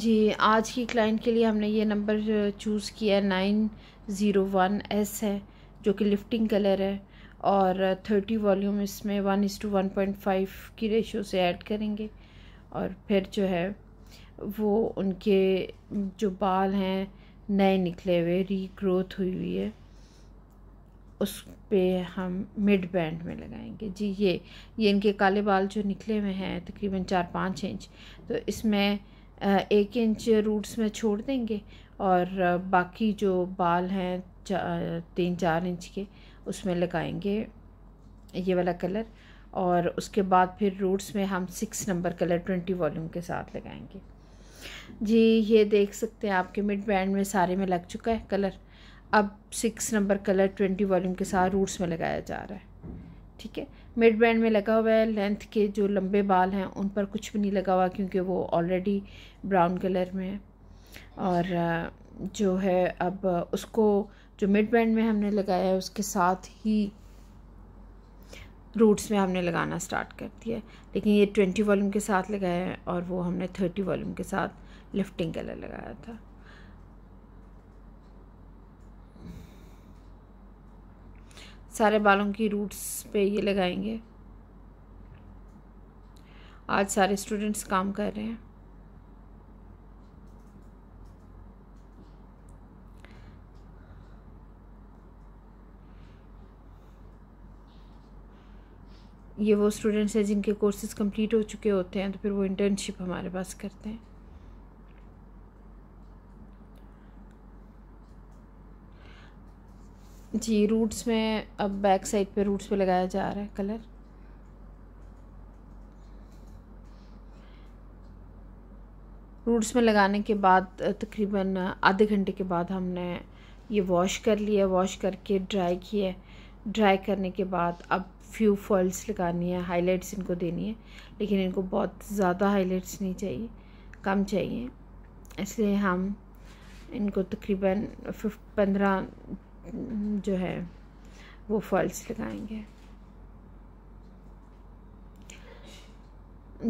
जी आज की क्लाइंट के लिए हमने ये नंबर चूज़ किया है नाइन ज़ीरो वन एस है जो कि लिफ्टिंग कलर है और थर्टी वॉल्यूम इसमें one is to one point five की रेशो से ऐड करेंगे और फिर जो है वो उनके जो बाल हैं नए निकले हुए रीग्रोथ हुई हुई है उस पर हम मिड बैंड में लगाएंगे जी ये ये इनके काले बाल जो निकले हुए हैं तकरीबन चार पाँच इंच तो इसमें एक इंच रूट्स में छोड़ देंगे और बाकी जो बाल हैं चा, तीन चार इंच के उसमें लगाएंगे ये वाला कलर और उसके बाद फिर रूट्स में हम six number colour twenty volume के साथ लगाएंगे जी ये देख सकते हैं आपके मिड बैंड में सारे में लग चुका है कलर अब six number colour twenty volume के साथ रूट्स में लगाया जा रहा है ठीक है मिड बैंड में लगा हुआ है लेंथ के जो लंबे बाल हैं उन पर कुछ भी नहीं लगा हुआ क्योंकि वो ऑलरेडी ब्राउन कलर में है और जो है अब उसको जो मिड बैंड में हमने लगाया है उसके साथ ही रूट्स में हमने लगाना स्टार्ट कर दिया है लेकिन ये ट्वेंटी वॉल्यूम के साथ लगाया है और वो हमने थर्टी वॉल्यूम के साथ लिफ्टिंग कलर लगाया था सारे बालों की रूट्स पे ये लगाएंगे आज सारे स्टूडेंट्स काम कर रहे हैं ये वो स्टूडेंट्स हैं जिनके कोर्सेज कंप्लीट हो चुके होते हैं तो फिर वो इंटर्नशिप हमारे पास करते हैं जी रूट्स में अब बैक साइड पे रूट्स पे लगाया जा रहा है कलर रूट्स में लगाने के बाद तकरीबन आधे घंटे के बाद हमने ये वॉश कर लिया वॉश करके ड्राई किया ड्राई करने के बाद अब फ्यू फॉल्स लगानी है हाइलाइट्स इनको देनी है लेकिन इनको बहुत ज़्यादा हाइलाइट्स नहीं चाहिए कम चाहिए इसलिए हम इनको तकरीबन पंद्रह हम्म, जो है वो फॉल्स लगाएंगे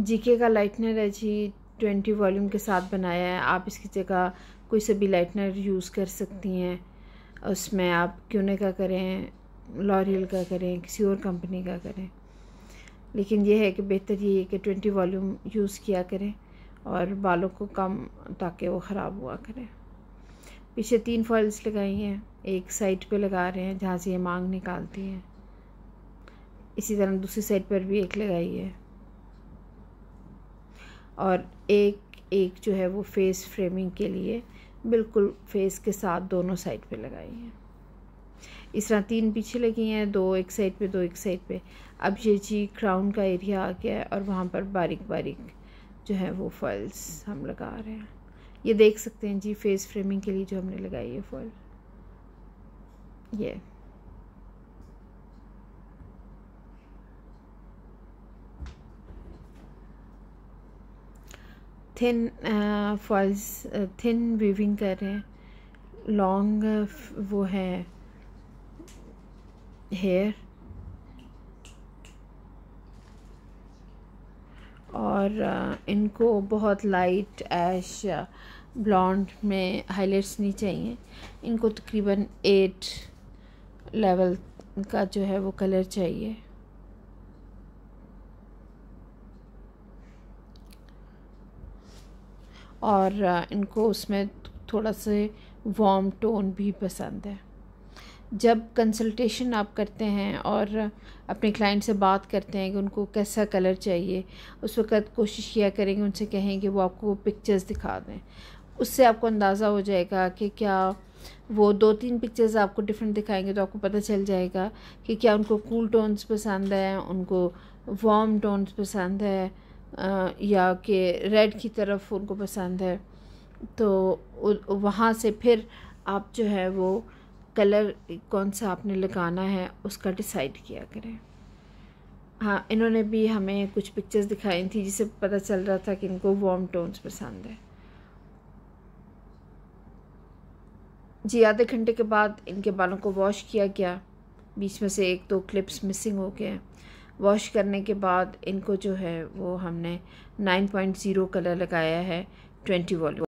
जीके का लाइटनर है जी ट्वेंटी वॉल्यूम के साथ बनाया है आप इसकी जगह कोई सभी लाइटनर यूज़ कर सकती हैं उसमें आप क्योने का करें लॉरियल का करें किसी और कंपनी का करें लेकिन यह है कि बेहतर ये है कि ट्वेंटी वॉल्यूम यूज़ किया करें और बालों को कम ताकि वो ख़राब हुआ करें पीछे तीन फॉल्स लगाई हैं एक साइड पे लगा रहे हैं जहाँ से ये मांग निकालती है इसी तरह दूसरी साइड पर भी एक लगाई है और एक एक जो है वो फेस फ्रेमिंग के लिए बिल्कुल फेस के साथ दोनों साइड पे लगाई हैं इस तरह तीन पीछे लगी हैं दो एक साइड पे दो एक साइड पे अब ये जी क्राउन का एरिया आ गया है और वहाँ पर बारीक बारीक जो है वो फॉल्स हम लगा रहे हैं ये देख सकते हैं जी फेस फ्रेमिंग के लिए जो हमने लगाई है फॉल ये थिन फॉल्स थिन वीविंग कर रहे हैं लॉन्ग uh, वो है हेयर और uh, इनको बहुत लाइट ऐश ब्लॉन्ड में हाइलाइट्स नहीं चाहिए इनको तकरीबन एट लेवल का जो है वो कलर चाहिए और इनको उसमें थोड़ा से वार्म टोन भी पसंद है जब कंसल्टेशन आप करते हैं और अपने क्लाइंट से बात करते हैं कि उनको कैसा कलर चाहिए उस वक़्त कोशिश किया करेंगे उनसे कहें कि वो आपको पिक्चर्स दिखा दें उससे आपको अंदाज़ा हो जाएगा कि क्या वो दो तीन पिक्चर्स आपको डिफरेंट दिखाएंगे तो आपको पता चल जाएगा कि क्या उनको कूल टोन्स पसंद है उनको वार्म टोन्स पसंद है या कि रेड की तरफ उनको पसंद है तो वहाँ से फिर आप जो है वो कलर कौन सा आपने लगाना है उसका डिसाइड किया करें हाँ इन्होंने भी हमें कुछ पिक्चर्स दिखाई थी जिसे पता चल रहा था कि इनको वार्म टोन्स पसंद है जी आधे घंटे के बाद इनके बालों को वॉश किया गया बीच में से एक दो क्लिप्स मिसिंग हो गए वॉश करने के बाद इनको जो है वो हमने 9.0 कलर लगाया है 20 वॉल्यूम